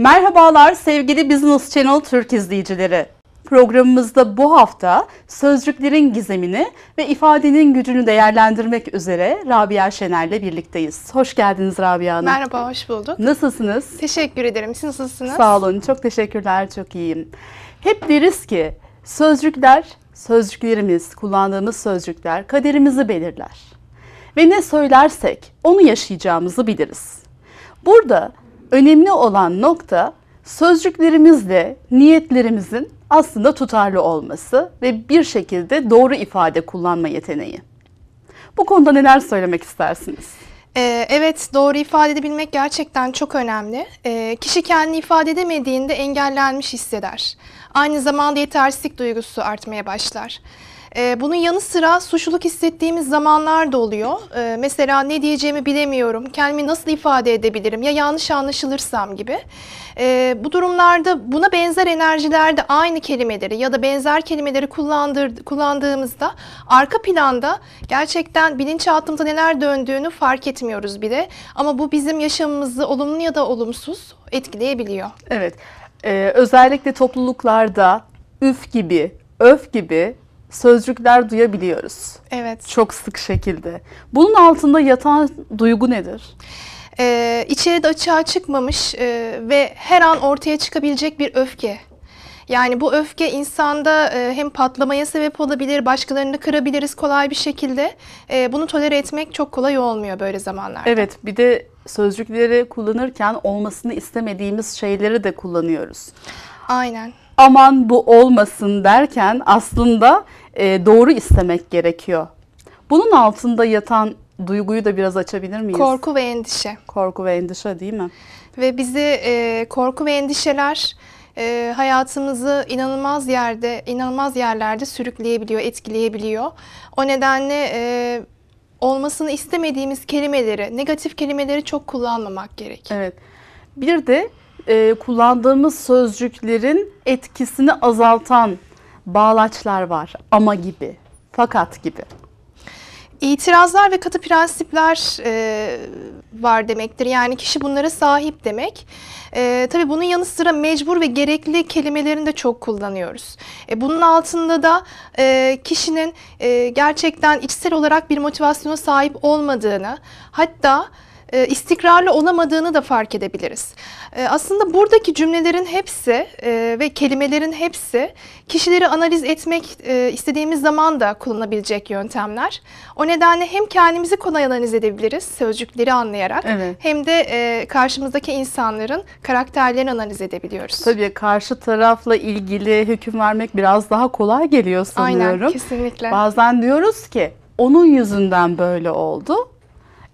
Merhabalar sevgili Business Channel Türk izleyicileri. Programımızda bu hafta sözcüklerin gizemini ve ifadenin gücünü değerlendirmek üzere Rabia Şener'le birlikteyiz. Hoş geldiniz Rabia Hanım. Merhaba, hoş bulduk. Nasılsınız? Teşekkür ederim. Siz nasılsınız? Sağ olun, çok teşekkürler, çok iyiyim. Hep deriz ki sözcükler, sözcüklerimiz, kullandığımız sözcükler kaderimizi belirler. Ve ne söylersek onu yaşayacağımızı biliriz. Burada önemli olan nokta sözcüklerimizle niyetlerimizin aslında tutarlı olması ve bir şekilde doğru ifade kullanma yeteneği. Bu konuda neler söylemek istersiniz? Ee, evet doğru ifade edebilmek gerçekten çok önemli. Ee, kişi kendini ifade edemediğinde engellenmiş hisseder. Aynı zamanda yetersizlik duygusu artmaya başlar. E, bunun yanı sıra suçluluk hissettiğimiz zamanlar da oluyor. E, mesela ne diyeceğimi bilemiyorum, kendimi nasıl ifade edebilirim ya yanlış anlaşılırsam gibi. E, bu durumlarda buna benzer enerjilerde aynı kelimeleri ya da benzer kelimeleri kullandır, kullandığımızda arka planda gerçekten bilinçaltımda neler döndüğünü fark etmiyoruz bile. Ama bu bizim yaşamımızı olumlu ya da olumsuz etkileyebiliyor. Evet. Ee, özellikle topluluklarda üf gibi, öf gibi sözcükler duyabiliyoruz. Evet. Çok sık şekilde. Bunun altında yatan duygu nedir? Ee, içeri de açığa çıkmamış e, ve her an ortaya çıkabilecek bir öfke. Yani bu öfke insanda e, hem patlamaya sebep olabilir, başkalarını kırabiliriz kolay bir şekilde. E, bunu tolere etmek çok kolay olmuyor böyle zamanlarda. Evet, bir de sözcükleri kullanırken olmasını istemediğimiz şeyleri de kullanıyoruz. Aynen. Aman bu olmasın derken aslında e, doğru istemek gerekiyor. Bunun altında yatan duyguyu da biraz açabilir miyiz? Korku ve endişe. Korku ve endişe değil mi? Ve bizi e, korku ve endişeler e, hayatımızı inanılmaz yerde, inanılmaz yerlerde sürükleyebiliyor, etkileyebiliyor. O nedenle e, olmasını istemediğimiz kelimeleri, negatif kelimeleri çok kullanmamak gerek. Evet. Bir de e, kullandığımız sözcüklerin etkisini azaltan bağlaçlar var. Ama gibi, fakat gibi. İtirazlar ve katı prensipler e, var demektir. Yani kişi bunlara sahip demek. E, tabii bunun yanı sıra mecbur ve gerekli kelimelerini de çok kullanıyoruz. E, bunun altında da e, kişinin e, gerçekten içsel olarak bir motivasyona sahip olmadığını, hatta e, istikrarlı olamadığını da fark edebiliriz. E, aslında buradaki cümlelerin hepsi e, ve kelimelerin hepsi kişileri analiz etmek e, istediğimiz zaman da kullanabilecek yöntemler. O nedenle hem kendimizi kolay analiz edebiliriz sözcükleri anlayarak evet. hem de karşımızdaki insanların karakterlerini analiz edebiliyoruz. Tabii karşı tarafla ilgili hüküm vermek biraz daha kolay geliyor sanıyorum. Aynen kesinlikle. Bazen diyoruz ki onun yüzünden böyle oldu.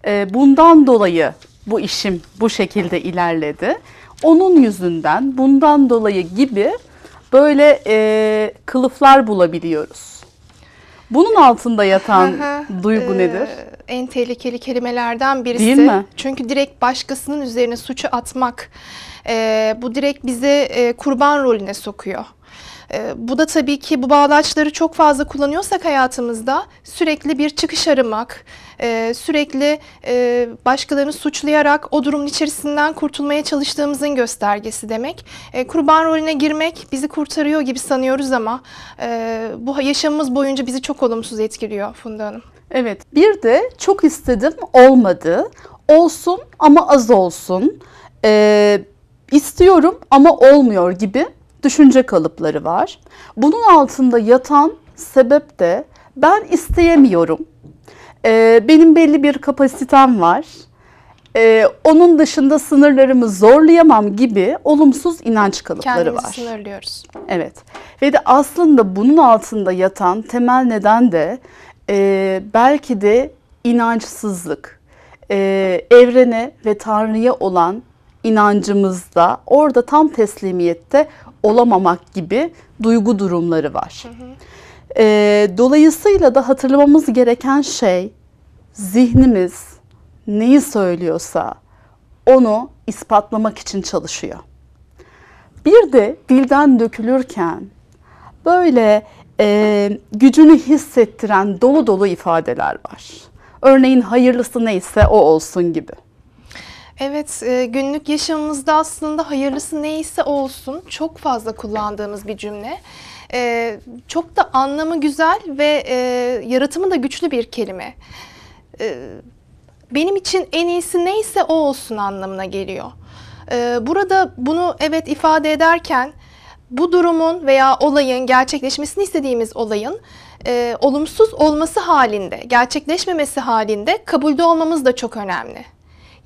Ee, bundan dolayı bu işim bu şekilde ilerledi. Onun yüzünden bundan dolayı gibi böyle e, kılıflar bulabiliyoruz. Bunun altında yatan duygu ee, nedir? En tehlikeli kelimelerden birisi. Değil mi? Çünkü direkt başkasının üzerine suçu atmak e, bu direkt bizi e, kurban rolüne sokuyor. E, bu da tabii ki bu bağlaçları çok fazla kullanıyorsak hayatımızda sürekli bir çıkış aramak, e, sürekli e, başkalarını suçlayarak o durumun içerisinden kurtulmaya çalıştığımızın göstergesi demek. E, kurban rolüne girmek bizi kurtarıyor gibi sanıyoruz ama e, bu yaşamımız boyunca bizi çok olumsuz etkiliyor Funda Hanım. Evet. Bir de çok istedim olmadı. Olsun ama az olsun. Ee, istiyorum ama olmuyor gibi düşünce kalıpları var. Bunun altında yatan sebep de ben isteyemiyorum. Ee, benim belli bir kapasitem var. Ee, onun dışında sınırlarımı zorlayamam gibi olumsuz inanç kalıpları Kendimizi var. Kendimizi sınırlıyoruz. Evet. Ve de aslında bunun altında yatan temel neden de e, belki de inançsızlık. E, evrene ve Tanrı'ya olan inancımızda orada tam teslimiyette olamamak gibi duygu durumları var. Hı hı. Ee, dolayısıyla da hatırlamamız gereken şey zihnimiz neyi söylüyorsa onu ispatlamak için çalışıyor. Bir de dilden dökülürken böyle e, gücünü hissettiren dolu dolu ifadeler var. Örneğin hayırlısı neyse o olsun gibi. Evet, e, günlük yaşamımızda aslında hayırlısı neyse olsun çok fazla kullandığımız bir cümle. E, çok da anlamı güzel ve e, yaratımı da güçlü bir kelime. benim için en iyisi neyse o olsun anlamına geliyor. burada bunu evet ifade ederken bu durumun veya olayın gerçekleşmesini istediğimiz olayın olumsuz olması halinde, gerçekleşmemesi halinde kabulde olmamız da çok önemli.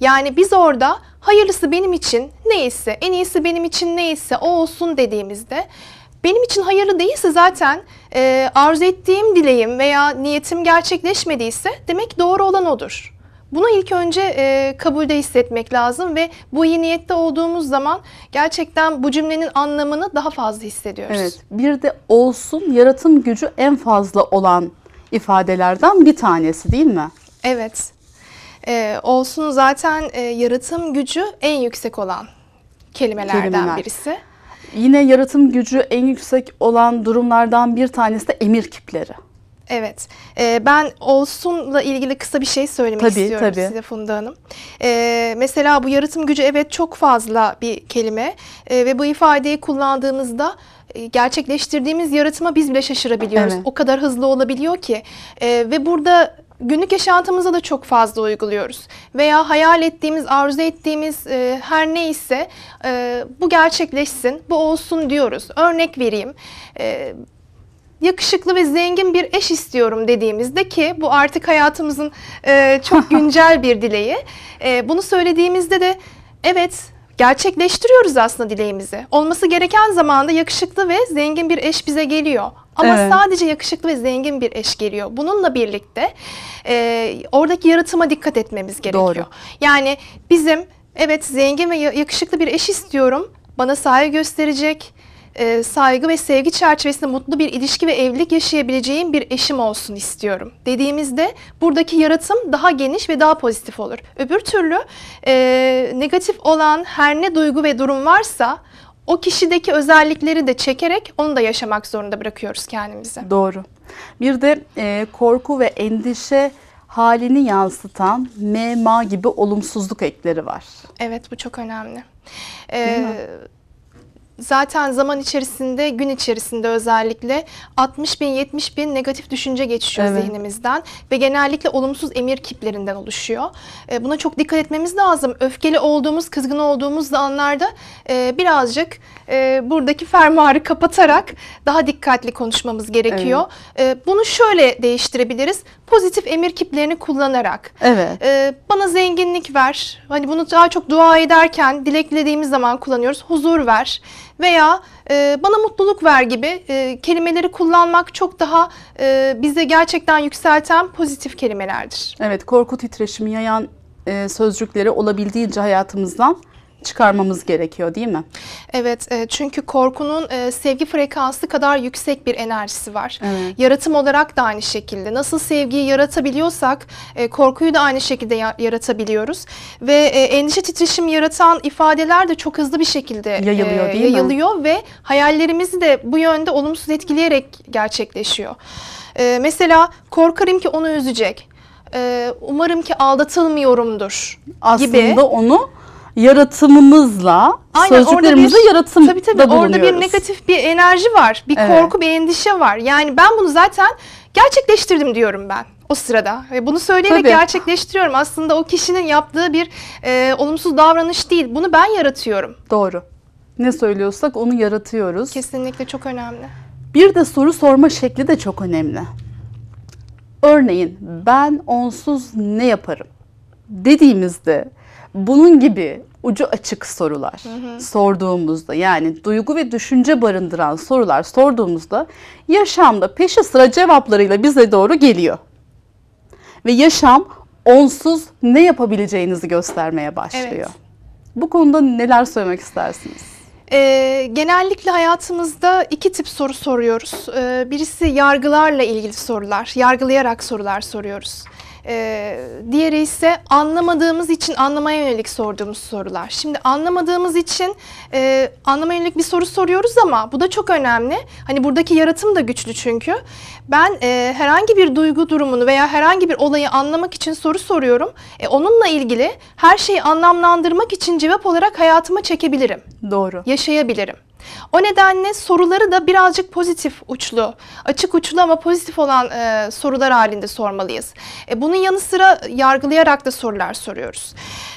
Yani biz orada hayırlısı benim için neyse, en iyisi benim için neyse o olsun dediğimizde benim için hayırlı değilse zaten e, arzu ettiğim dileğim veya niyetim gerçekleşmediyse demek doğru olan odur. Bunu ilk önce e, kabulde hissetmek lazım ve bu iyi niyette olduğumuz zaman gerçekten bu cümlenin anlamını daha fazla hissediyoruz. Evet, bir de olsun yaratım gücü en fazla olan ifadelerden bir tanesi değil mi? Evet e, olsun zaten e, yaratım gücü en yüksek olan kelimelerden Kelimeler. birisi. Yine yaratım gücü en yüksek olan durumlardan bir tanesi de emir kipleri. Evet. Ee, ben Olsun'la ilgili kısa bir şey söylemek tabii, istiyorum tabii. size Funda Hanım. Ee, mesela bu yaratım gücü evet çok fazla bir kelime ve bu ifadeyi kullandığımızda e, gerçekleştirdiğimiz yaratıma biz bile şaşırabiliyoruz. Evet. O kadar hızlı olabiliyor ki ve burada günlük yaşantımıza da çok fazla uyguluyoruz. Veya hayal ettiğimiz, arzu ettiğimiz e, her neyse e, bu gerçekleşsin, bu olsun diyoruz. Örnek vereyim. E, yakışıklı ve zengin bir eş istiyorum dediğimizde ki bu artık hayatımızın e, çok güncel bir dileği. E, bunu söylediğimizde de evet gerçekleştiriyoruz aslında dileğimizi. Olması gereken zamanda yakışıklı ve zengin bir eş bize geliyor. Ama evet. sadece yakışıklı ve zengin bir eş geliyor. Bununla birlikte e, oradaki yaratıma dikkat etmemiz gerekiyor. Doğru. Yani bizim evet zengin ve yakışıklı bir eş istiyorum. Bana saygı gösterecek, e, saygı ve sevgi çerçevesinde mutlu bir ilişki ve evlilik yaşayabileceğim bir eşim olsun istiyorum dediğimizde buradaki yaratım daha geniş ve daha pozitif olur. Öbür türlü e, negatif olan her ne duygu ve durum varsa o kişideki özellikleri de çekerek onu da yaşamak zorunda bırakıyoruz kendimizi. Doğru. Bir de e, korku ve endişe halini yansıtan MMA gibi olumsuzluk ekleri var. Evet bu çok önemli. Ee, zaten zaman içerisinde, gün içerisinde özellikle 60 bin, 70 bin negatif düşünce geçiyor evet. zihnimizden ve genellikle olumsuz emir kiplerinden oluşuyor. E, buna çok dikkat etmemiz lazım. Öfkeli olduğumuz, kızgın olduğumuz anlarda e, birazcık e, buradaki fermuarı kapatarak daha dikkatli konuşmamız gerekiyor. Evet. E, bunu şöyle değiştirebiliriz. Pozitif emir kiplerini kullanarak. Evet. E, bana zenginlik ver. Hani bunu daha çok dua ederken, dileklediğimiz zaman kullanıyoruz. Huzur ver veya e, bana mutluluk ver gibi e, kelimeleri kullanmak çok daha e, bize gerçekten yükselten pozitif kelimelerdir. Evet korku titreşimi yayan e, sözcükleri olabildiğince hayatımızdan çıkarmamız gerekiyor değil mi? Evet e, çünkü korkunun e, sevgi frekansı kadar yüksek bir enerjisi var. Evet. Yaratım olarak da aynı şekilde. Nasıl sevgiyi yaratabiliyorsak e, korkuyu da aynı şekilde yaratabiliyoruz. Ve endişe titreşim yaratan ifadeler de çok hızlı bir şekilde yayılıyor, e, yayılıyor mi? ve hayallerimizi de bu yönde olumsuz etkileyerek gerçekleşiyor. mesela korkarım ki onu üzecek. umarım ki aldatılmıyorumdur Aslında gibi. Aslında onu yaratımımızla Aynen, sözcüklerimizle bir, yaratım tabii, tabii, da Orada bir negatif bir enerji var. Bir evet. korku, bir endişe var. Yani ben bunu zaten gerçekleştirdim diyorum ben o sırada. Ve bunu söyleyerek Tabii. gerçekleştiriyorum. Aslında o kişinin yaptığı bir e, olumsuz davranış değil. Bunu ben yaratıyorum. Doğru. Ne söylüyorsak onu yaratıyoruz. Kesinlikle çok önemli. Bir de soru sorma şekli de çok önemli. Örneğin ben onsuz ne yaparım dediğimizde bunun gibi ucu açık sorular hı hı. sorduğumuzda yani duygu ve düşünce barındıran sorular sorduğumuzda yaşamda peşi sıra cevaplarıyla bize doğru geliyor. Ve yaşam onsuz ne yapabileceğinizi göstermeye başlıyor. Evet. Bu konuda neler söylemek istersiniz? Ee, genellikle hayatımızda iki tip soru soruyoruz. Ee, birisi yargılarla ilgili sorular, yargılayarak sorular soruyoruz. E, diğeri ise anlamadığımız için anlamaya yönelik sorduğumuz sorular. Şimdi anlamadığımız için e, anlamaya yönelik bir soru soruyoruz ama bu da çok önemli. Hani buradaki yaratım da güçlü çünkü. Ben e, herhangi bir duygu durumunu veya herhangi bir olayı anlamak için soru soruyorum. E, onunla ilgili her şeyi anlamlandırmak için cevap olarak hayatıma çekebilirim. Doğru. Yaşayabilirim. O nedenle soruları da birazcık pozitif uçlu, açık uçlu ama pozitif olan e, sorular halinde sormalıyız. E, bunun yanı sıra yargılayarak da sorular soruyoruz.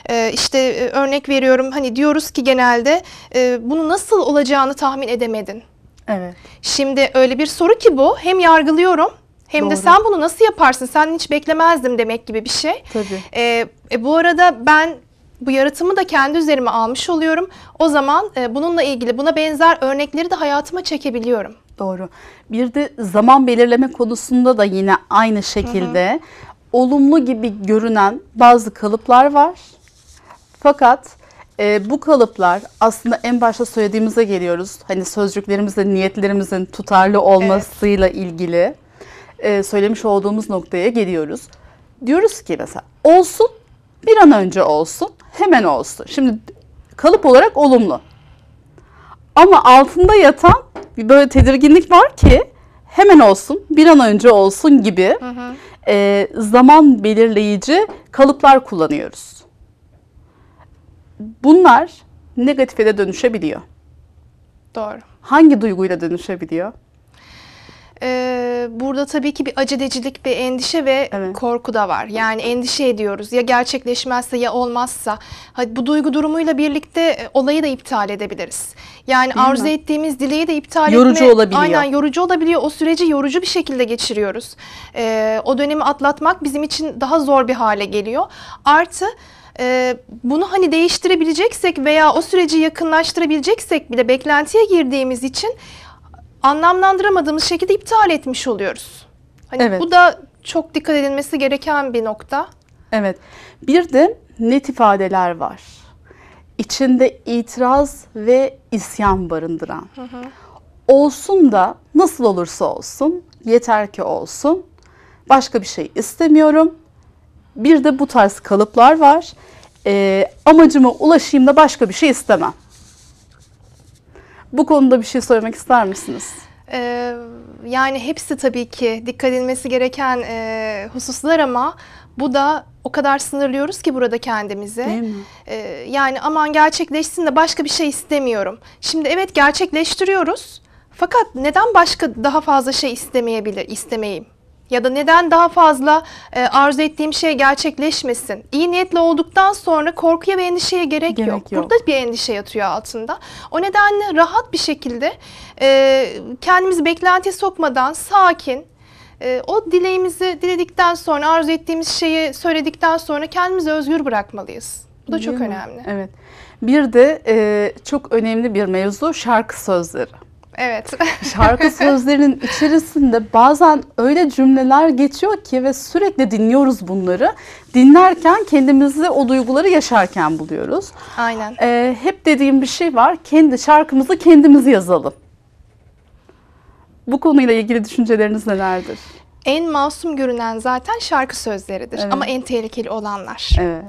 E, işte e, örnek veriyorum hani diyoruz ki genelde e, bunu nasıl olacağını tahmin edemedin. Evet. Şimdi öyle bir soru ki bu hem yargılıyorum hem Doğru. de sen bunu nasıl yaparsın? Sen hiç beklemezdim demek gibi bir şey. Tabii. Ee, e, bu arada ben bu yaratımı da kendi üzerime almış oluyorum. O zaman e, bununla ilgili buna benzer örnekleri de hayatıma çekebiliyorum. Doğru. Bir de zaman belirleme konusunda da yine aynı şekilde hı hı. olumlu gibi görünen bazı kalıplar var. Fakat e, bu kalıplar aslında en başta söylediğimize geliyoruz. Hani sözcüklerimizin, niyetlerimizin tutarlı olmasıyla evet. ilgili e, söylemiş olduğumuz noktaya geliyoruz. Diyoruz ki mesela olsun bir an önce olsun, hemen olsun. Şimdi kalıp olarak olumlu. Ama altında yatan bir böyle tedirginlik var ki hemen olsun, bir an önce olsun gibi hı hı. E, zaman belirleyici kalıplar kullanıyoruz. Bunlar negatife de dönüşebiliyor. Doğru. Hangi duyguyla dönüşebiliyor? Ee, burada tabii ki bir acıdecilik, bir endişe ve evet. korku da var. Yani endişe ediyoruz. Ya gerçekleşmezse ya olmazsa. Hadi bu duygu durumuyla birlikte e, olayı da iptal edebiliriz. Yani Değil arzu mi? ettiğimiz dileği de iptal yorucu etme. Yorucu olabiliyor. Aynen yorucu olabiliyor. O süreci yorucu bir şekilde geçiriyoruz. E, o dönemi atlatmak bizim için daha zor bir hale geliyor. Artı e, bunu hani değiştirebileceksek veya o süreci yakınlaştırabileceksek bile beklentiye girdiğimiz için anlamlandıramadığımız şekilde iptal etmiş oluyoruz. Hani evet. bu da çok dikkat edilmesi gereken bir nokta. Evet. Bir de net ifadeler var. İçinde itiraz ve isyan barındıran. Hı hı. Olsun da nasıl olursa olsun, yeter ki olsun. Başka bir şey istemiyorum. Bir de bu tarz kalıplar var. E, amacıma ulaşayım da başka bir şey istemem. Bu konuda bir şey söylemek ister misiniz? Ee, yani hepsi tabii ki dikkat edilmesi gereken e, hususlar ama bu da o kadar sınırlıyoruz ki burada kendimizi. Ee, yani aman gerçekleşsin de başka bir şey istemiyorum. Şimdi evet gerçekleştiriyoruz. Fakat neden başka daha fazla şey istemeyebilir, istemeyeyim? ya da neden daha fazla e, arzu ettiğim şey gerçekleşmesin. İyi niyetli olduktan sonra korkuya ve endişeye gerek, gerek yok. yok. Burada bir endişe yatıyor altında. O nedenle rahat bir şekilde e, kendimizi beklentiye sokmadan sakin, e, o dileğimizi diledikten sonra arzu ettiğimiz şeyi söyledikten sonra kendimizi özgür bırakmalıyız. Bu da Değil çok mi? önemli. Evet. Bir de e, çok önemli bir mevzu şarkı sözleri. Evet. Şarkı sözlerinin içerisinde bazen öyle cümleler geçiyor ki ve sürekli dinliyoruz bunları. Dinlerken kendimizi o duyguları yaşarken buluyoruz. Aynen. Ee, hep dediğim bir şey var. Kendi şarkımızı kendimiz yazalım. Bu konuyla ilgili düşünceleriniz nelerdir? En masum görünen zaten şarkı sözleridir evet. ama en tehlikeli olanlar. Evet.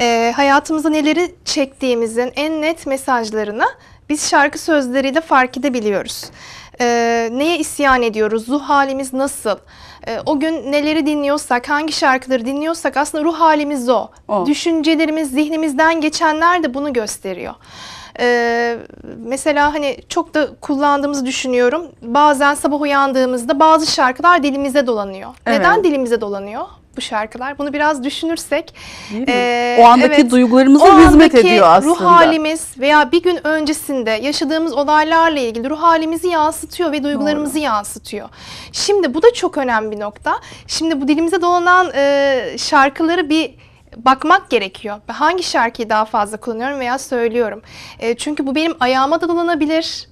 Ee, hayatımıza neleri çektiğimizin en net mesajlarını biz şarkı sözleriyle fark edebiliyoruz. Ee, neye isyan ediyoruz? Ruh halimiz nasıl? Ee, o gün neleri dinliyorsak, hangi şarkıları dinliyorsak aslında ruh halimiz o. o. Düşüncelerimiz, zihnimizden geçenler de bunu gösteriyor. Ee, mesela hani çok da kullandığımızı düşünüyorum. Bazen sabah uyandığımızda bazı şarkılar dilimize dolanıyor. Evet. Neden dilimize dolanıyor? bu şarkılar. Bunu biraz düşünürsek. E, o andaki evet, duygularımıza o hizmet andaki ediyor aslında. ruh halimiz veya bir gün öncesinde yaşadığımız olaylarla ilgili ruh halimizi yansıtıyor ve duygularımızı Doğru. yansıtıyor. Şimdi bu da çok önemli bir nokta. Şimdi bu dilimize dolanan e, şarkıları bir bakmak gerekiyor. Hangi şarkıyı daha fazla kullanıyorum veya söylüyorum. E, çünkü bu benim ayağıma da dolanabilir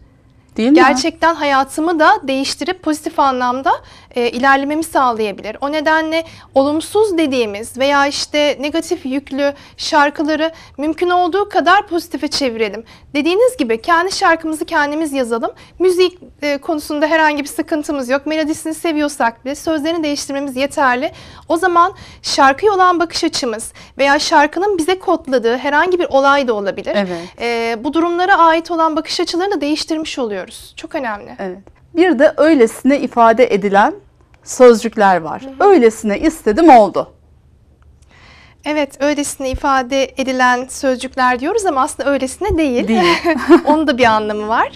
Değil mi? Gerçekten hayatımı da değiştirip pozitif anlamda e, ilerlememi sağlayabilir. O nedenle olumsuz dediğimiz veya işte negatif yüklü şarkıları mümkün olduğu kadar pozitife çevirelim. Dediğiniz gibi kendi şarkımızı kendimiz yazalım. Müzik e, konusunda herhangi bir sıkıntımız yok. Melodisini seviyorsak bile sözlerini değiştirmemiz yeterli. O zaman şarkıya olan bakış açımız veya şarkının bize kodladığı herhangi bir olay da olabilir. Evet. E, bu durumlara ait olan bakış açılarını da değiştirmiş oluyoruz kullanıyoruz. Çok önemli. Evet. Bir de öylesine ifade edilen sözcükler var. Hı hı. Öylesine istedim oldu. Evet, öylesine ifade edilen sözcükler diyoruz ama aslında öylesine değil. Değil. Onun da bir anlamı var.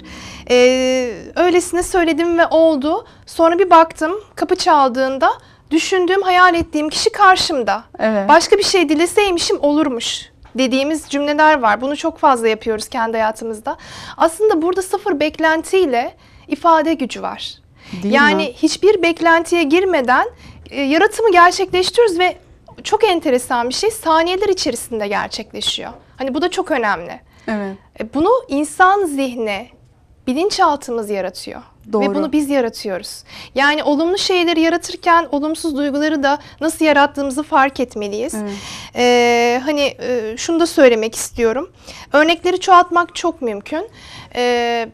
Ee, öylesine söyledim ve oldu. Sonra bir baktım, kapı çaldığında düşündüğüm, hayal ettiğim kişi karşımda. Evet. Başka bir şey dileseymişim olurmuş dediğimiz cümleler var. Bunu çok fazla yapıyoruz kendi hayatımızda. Aslında burada sıfır beklentiyle ifade gücü var. Değil yani mi? hiçbir beklentiye girmeden e, yaratımı gerçekleştiriyoruz ve çok enteresan bir şey saniyeler içerisinde gerçekleşiyor. Hani bu da çok önemli. Evet. E, bunu insan zihni bilinçaltımız yaratıyor. Doğru. Ve bunu biz yaratıyoruz. Yani olumlu şeyleri yaratırken olumsuz duyguları da nasıl yarattığımızı fark etmeliyiz. Evet. Ee, hani e, şunu da söylemek istiyorum. Örnekleri çoğaltmak çok mümkün. Ee,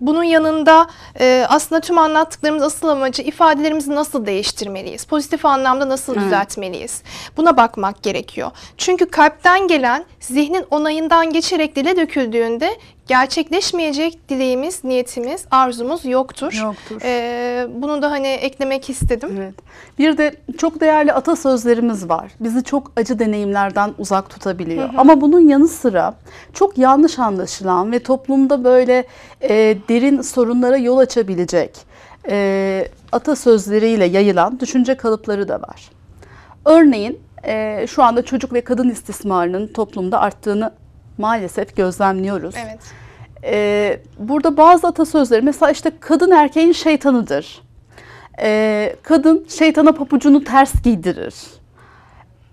bunun yanında e, aslında tüm anlattıklarımız asıl amacı ifadelerimizi nasıl değiştirmeliyiz? Pozitif anlamda nasıl evet. düzeltmeliyiz? Buna bakmak gerekiyor. Çünkü kalpten gelen zihnin onayından geçerek dile döküldüğünde gerçekleşmeyecek dileğimiz, niyetimiz, arzumuz yoktur. Yoktur. Ee, bunu da hani eklemek istedim. Evet. Bir de çok değerli atasözlerimiz var. Bizi çok acı deneyimlerden uzak tutabiliyor. Hı hı. Ama bunun yanı sıra çok yanlış anlaşılan ve toplumda böyle e, derin sorunlara yol açabilecek e, atasözleriyle yayılan düşünce kalıpları da var. Örneğin e, şu anda çocuk ve kadın istismarının toplumda arttığını maalesef gözlemliyoruz. Evet. Ee, burada bazı atasözleri mesela işte kadın erkeğin şeytanıdır. Ee, kadın şeytana papucunu ters giydirir.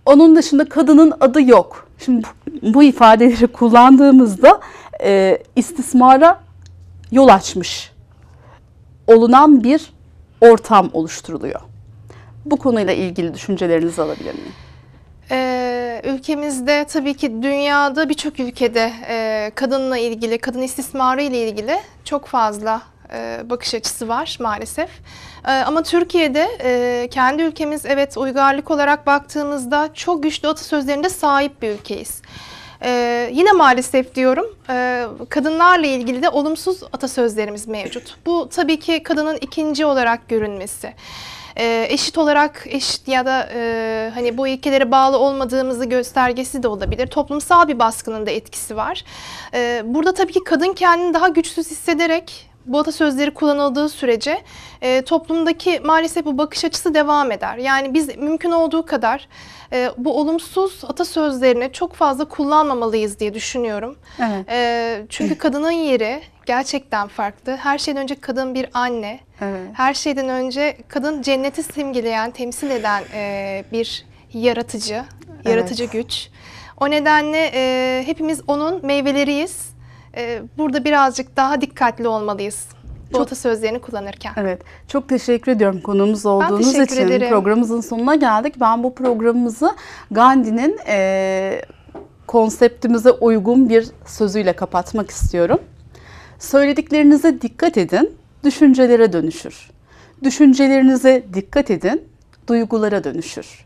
Onun dışında kadının adı yok. Şimdi bu, bu ifadeleri kullandığımızda e, istismara yol açmış olunan bir ortam oluşturuluyor. Bu konuyla ilgili düşüncelerinizi alabilir miyim? Ee, ülkemizde tabii ki dünyada birçok ülkede e, kadınla ilgili, kadın istismarı ile ilgili çok fazla e, bakış açısı var maalesef. E, ama Türkiye'de e, kendi ülkemiz evet uygarlık olarak baktığımızda çok güçlü atasözlerinde sahip bir ülkeyiz. Ee, yine maalesef diyorum e, kadınlarla ilgili de olumsuz atasözlerimiz mevcut. Bu tabii ki kadının ikinci olarak görünmesi e, eşit olarak eşit ya da e, hani bu ilkelere bağlı olmadığımızı göstergesi de olabilir. Toplumsal bir baskının da etkisi var. E, burada tabii ki kadın kendini daha güçsüz hissederek bu atasözleri kullanıldığı sürece e, toplumdaki maalesef bu bakış açısı devam eder. Yani biz mümkün olduğu kadar e, bu olumsuz atasözlerini çok fazla kullanmamalıyız diye düşünüyorum. Evet. E, çünkü kadının yeri gerçekten farklı. Her şeyden önce kadın bir anne. Evet. Her şeyden önce kadın cenneti simgeleyen, temsil eden e, bir yaratıcı, evet. yaratıcı güç. O nedenle e, hepimiz onun meyveleriyiz. E, burada birazcık daha dikkatli olmalıyız. Bu çok, atasözlerini kullanırken. Evet. Çok teşekkür ediyorum konuğumuz olduğunuz için. Ederim. Programımızın sonuna geldik. Ben bu programımızı Gandhi'nin e, konseptimize uygun bir sözüyle kapatmak istiyorum. Söylediklerinize dikkat edin, düşüncelere dönüşür. Düşüncelerinize dikkat edin, duygulara dönüşür.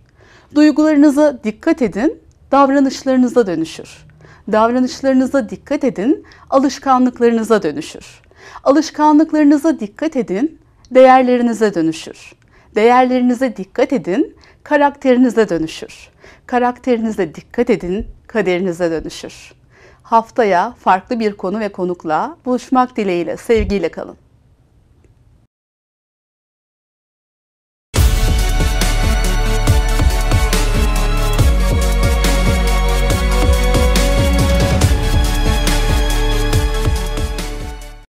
Duygularınıza dikkat edin, davranışlarınıza dönüşür. Davranışlarınıza dikkat edin, alışkanlıklarınıza dönüşür. Alışkanlıklarınıza dikkat edin, değerlerinize dönüşür. Değerlerinize dikkat edin, karakterinize dönüşür. Karakterinize dikkat edin, kaderinize dönüşür. Haftaya farklı bir konu ve konukla buluşmak dileğiyle sevgiyle kalın.